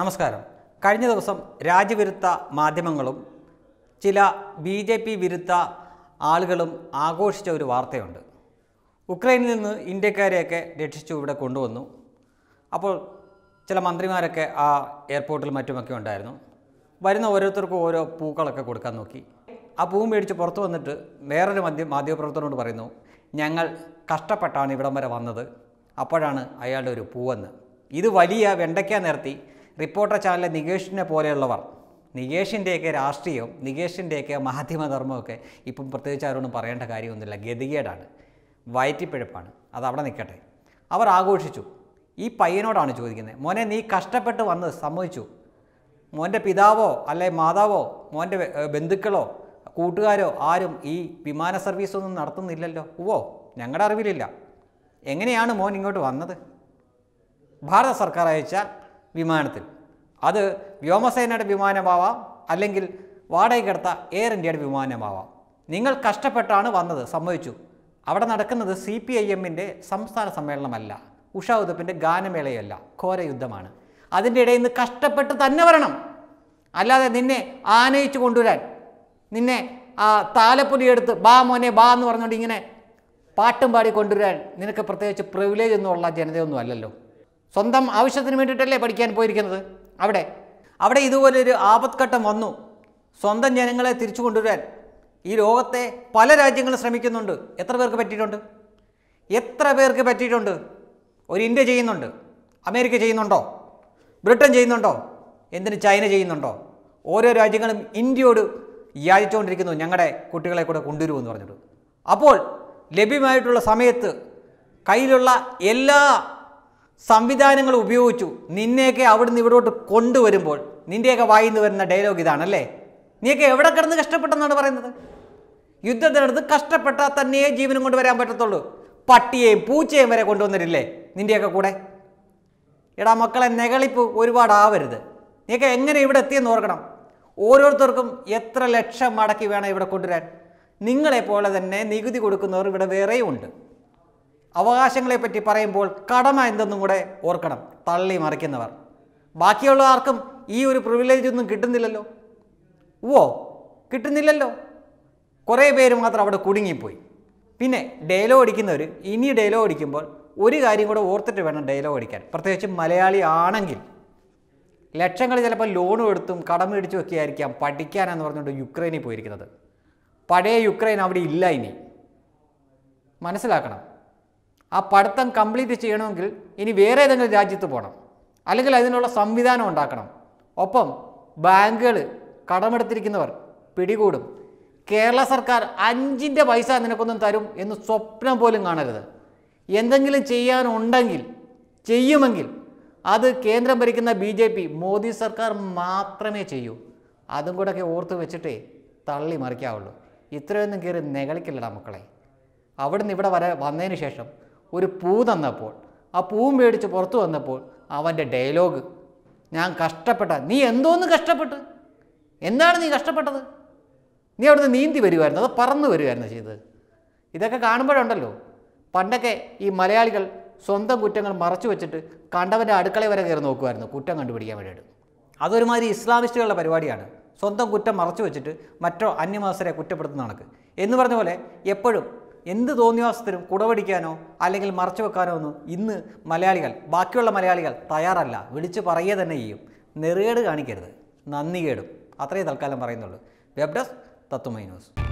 നമസ്കാരം കഴിഞ്ഞ ദിവസം രാജ്യവിരുദ്ധ മാധ്യമങ്ങളും ചില ബി ജെ പി വിരുദ്ധ ആളുകളും ആഘോഷിച്ച ഒരു വാർത്തയുണ്ട് ഉക്രൈനിൽ നിന്ന് ഇന്ത്യക്കാരെയൊക്കെ രക്ഷിച്ചു ഇവിടെ കൊണ്ടുവന്നു അപ്പോൾ ചില മന്ത്രിമാരൊക്കെ ആ എയർപോർട്ടിൽ മറ്റുമൊക്കെ ഉണ്ടായിരുന്നു വരുന്ന ഓരോരുത്തർക്കും ഓരോ പൂക്കളൊക്കെ കൊടുക്കാൻ നോക്കി ആ പൂ മേടിച്ച് പുറത്ത് വന്നിട്ട് വേറൊരു മധ്യ മാധ്യമപ്രവർത്തനോട് പറയുന്നു ഞങ്ങൾ കഷ്ടപ്പെട്ടാണ് ഇവിടം വരെ വന്നത് അപ്പോഴാണ് അയാളുടെ ഒരു പൂവെന്ന് ഇത് വലിയ വെണ്ടയ്ക്ക നിരത്തി റിപ്പോർട്ടർ ചാനലിലെ നികേഷിനെ പോലെയുള്ളവർ നികേഷിൻ്റെയൊക്കെ രാഷ്ട്രീയവും നികേഷിൻ്റെയൊക്കെ മാധ്യമധർമ്മമൊക്കെ ഇപ്പം പ്രത്യേകിച്ച് ആരോടും പറയേണ്ട കാര്യമൊന്നുമില്ല ഗതികേടാണ് വയറ്റിപ്പിഴപ്പാണ് അത് അവിടെ നിൽക്കട്ടെ അവർ ആഘോഷിച്ചു ഈ പയ്യനോടാണ് ചോദിക്കുന്നത് മോനെ നീ കഷ്ടപ്പെട്ട് വന്ന് സമ്മതിച്ചു മോൻ്റെ പിതാവോ അല്ലെ മാതാവോ മോൻ്റെ ബന്ധുക്കളോ കൂട്ടുകാരോ ആരും ഈ വിമാന സർവീസൊന്നും നടത്തുന്നില്ലല്ലോ ഓ ഞങ്ങളുടെ അറിവിലില്ല എങ്ങനെയാണ് മോൻ ഇങ്ങോട്ട് വന്നത് ഭാരത സർക്കാർ അയച്ചാൽ വിമാനത്തിൽ അത് വ്യോമസേനയുടെ വിമാനമാവാം അല്ലെങ്കിൽ വാടകയ്ക്കെടുത്ത എയർ ഇന്ത്യയുടെ വിമാനമാവാം നിങ്ങൾ കഷ്ടപ്പെട്ടാണ് വന്നത് സംഭവിച്ചു അവിടെ നടക്കുന്നത് സി പി ഐ എമ്മിൻ്റെ സംസ്ഥാന സമ്മേളനമല്ല ഉഷാ ഉദപ്പിൻ്റെ ഗാനമേളയല്ല ഘോരയുദ്ധമാണ് അതിൻ്റെ ഇടയിൽ നിന്ന് കഷ്ടപ്പെട്ട് തന്നെ വരണം അല്ലാതെ നിന്നെ ആനയിച്ചു കൊണ്ടുവരാൻ നിന്നെ ആ താലപ്പൊലിയെടുത്ത് ബാ മോനെ ബാ എന്ന് പറഞ്ഞുകൊണ്ട് ഇങ്ങനെ പാട്ടും പാടി കൊണ്ടുവരാൻ നിനക്ക് പ്രത്യേകിച്ച് പ്രിവിലേജ് ഒന്നുമുള്ള ജനതയൊന്നും അല്ലല്ലോ സ്വന്തം ആവശ്യത്തിന് വേണ്ടിയിട്ടല്ലേ പഠിക്കാൻ പോയിരിക്കുന്നത് അവിടെ അവിടെ ഇതുപോലൊരു ആപത്ഘട്ടം വന്നു സ്വന്തം ജനങ്ങളെ തിരിച്ചു കൊണ്ടുവരാൻ ഈ ലോകത്തെ പല രാജ്യങ്ങളും ശ്രമിക്കുന്നുണ്ട് എത്ര പേർക്ക് പറ്റിയിട്ടുണ്ട് എത്ര പേർക്ക് പറ്റിയിട്ടുണ്ട് ഒരു ഇന്ത്യ ചെയ്യുന്നുണ്ട് അമേരിക്ക ചെയ്യുന്നുണ്ടോ ബ്രിട്ടൻ ചെയ്യുന്നുണ്ടോ എന്തിന് ചൈന ചെയ്യുന്നുണ്ടോ ഓരോ രാജ്യങ്ങളും ഇന്ത്യയോട് യാചിച്ചുകൊണ്ടിരിക്കുന്നു ഞങ്ങളുടെ കുട്ടികളെ കൂടെ കൊണ്ടുവരുമെന്ന് പറഞ്ഞിട്ട് അപ്പോൾ ലഭ്യമായിട്ടുള്ള സമയത്ത് കയ്യിലുള്ള എല്ലാ സംവിധാനങ്ങൾ ഉപയോഗിച്ചു നിന്നെയൊക്കെ അവിടുന്ന് ഇവിടോട്ട് കൊണ്ടുവരുമ്പോൾ നിൻ്റെയൊക്കെ വായിന്ന് വരുന്ന ഡയലോഗ് ഇതാണല്ലേ നീയൊക്കെ എവിടെ കിടന്ന് കഷ്ടപ്പെട്ടെന്നാണ് പറയുന്നത് യുദ്ധത്തിനടുത്ത് കഷ്ടപ്പെട്ടാൽ തന്നെയേ ജീവനും കൊണ്ടുവരാൻ പറ്റത്തുള്ളൂ പട്ടിയെയും പൂച്ചയും വരെ കൊണ്ടുവന്നിട്ടില്ലേ നിൻ്റെയൊക്കെ കൂടെ എടാ മക്കളെ നെകളിപ്പ് ഒരുപാട് ആവരുത് നീയൊക്കെ എങ്ങനെ ഇവിടെ എത്തിയെന്ന് ഓർക്കണം ഓരോരുത്തർക്കും എത്ര ലക്ഷം മടക്കി വേണം ഇവിടെ കൊണ്ടുവരാൻ നിങ്ങളെപ്പോലെ തന്നെ നികുതി കൊടുക്കുന്നവർ ഇവിടെ വേറെയും ഉണ്ട് അവകാശങ്ങളെപ്പറ്റി പറയുമ്പോൾ കടമ എന്തെന്നും കൂടെ ഓർക്കണം തള്ളി മറിക്കുന്നവർ ബാക്കിയുള്ള ആർക്കും ഈ ഒരു പ്രിവിലേജ് ഒന്നും കിട്ടുന്നില്ലല്ലോ ഓ കിട്ടുന്നില്ലല്ലോ കുറേ പേര് മാത്രം അവിടെ കുടുങ്ങിപ്പോയി പിന്നെ ഡയലോ അടിക്കുന്നവർ ഇനി ഡയലോ അടിക്കുമ്പോൾ ഒരു കാര്യം കൂടെ ഓർത്തിട്ട് വേണം ഡയലോ അടിക്കാൻ പ്രത്യേകിച്ച് മലയാളി ആണെങ്കിൽ ലക്ഷങ്ങൾ ചിലപ്പോൾ ലോണും എടുത്തും മേടിച്ചും ഒക്കെ ആയിരിക്കാം പഠിക്കാനെന്ന് പറഞ്ഞുകൊണ്ട് യുക്രൈനിൽ പോയിരിക്കുന്നത് പഴയ യുക്രൈൻ അവിടെ ഇല്ല ഇനി മനസ്സിലാക്കണം ആ പഠിത്തം കംപ്ലീറ്റ് ചെയ്യണമെങ്കിൽ ഇനി വേറെ ഏതെങ്കിലും രാജ്യത്ത് പോകണം അല്ലെങ്കിൽ അതിനുള്ള സംവിധാനം ഉണ്ടാക്കണം ഒപ്പം ബാങ്കുകൾ കടമെടുത്തിരിക്കുന്നവർ പിടികൂടും കേരള സർക്കാർ അഞ്ചിൻ്റെ പൈസ നിനക്കൊന്നും തരും എന്ന് സ്വപ്നം പോലും കാണരുത് എന്തെങ്കിലും ചെയ്യാനുണ്ടെങ്കിൽ ചെയ്യുമെങ്കിൽ അത് കേന്ദ്രം ഭരിക്കുന്ന ബി ജെ പി മോദി സർക്കാർ മാത്രമേ ചെയ്യൂ അതും ഒക്കെ ഓർത്ത് വെച്ചിട്ടേ തള്ളി മറിക്കാവുള്ളൂ ഇത്രയൊന്നും കയറി നികളിക്കില്ലടാ മക്കളെ അവിടുന്ന് ഇവിടെ വരെ വന്നതിന് ശേഷം ഒരു പൂ തന്നപ്പോൾ ആ പൂ മേടിച്ച് പുറത്തു വന്നപ്പോൾ അവൻ്റെ ഡയലോഗ് ഞാൻ കഷ്ടപ്പെട്ട നീ എന്തോന്ന് കഷ്ടപ്പെട്ട് എന്താണ് നീ കഷ്ടപ്പെട്ടത് നീ അവിടുന്ന് നീന്തി വരുമായിരുന്നു അത് പറന്നു വരുമായിരുന്നു ചെയ്തത് ഇതൊക്കെ കാണുമ്പോഴുണ്ടല്ലോ പണ്ടൊക്കെ ഈ മലയാളികൾ സ്വന്തം കുറ്റങ്ങൾ മറച്ചു വെച്ചിട്ട് കണ്ടവൻ്റെ അടുക്കള വരെ കയറി നോക്കുമായിരുന്നു കുറ്റം കണ്ടുപിടിക്കാൻ വേണ്ടിയിട്ട് അതൊരുമാതിരി ഇസ്ലാമിസ്റ്റുകളുടെ പരിപാടിയാണ് സ്വന്തം കുറ്റം മറച്ചു വെച്ചിട്ട് മറ്റോ അന്യമാസരെ കുറ്റപ്പെടുത്തുന്ന കണക്ക് എന്ന് പറഞ്ഞ പോലെ എപ്പോഴും എന്ത് തോന്നിയവാസത്തിനും കുടവടിക്കാനോ അല്ലെങ്കിൽ മറച്ചു വെക്കാനോ ഒന്നും ഇന്ന് മലയാളികൾ ബാക്കിയുള്ള മലയാളികൾ തയ്യാറല്ല വിളിച്ച് പറയുക തന്നെ ചെയ്യും നെറുകേട് കാണിക്കരുത് നന്ദി കേടും അത്രയേ തൽക്കാലം പറയുന്നുള്ളൂ വെബ് ഡെസ്ക് തത്തുമൈ ന്യൂസ്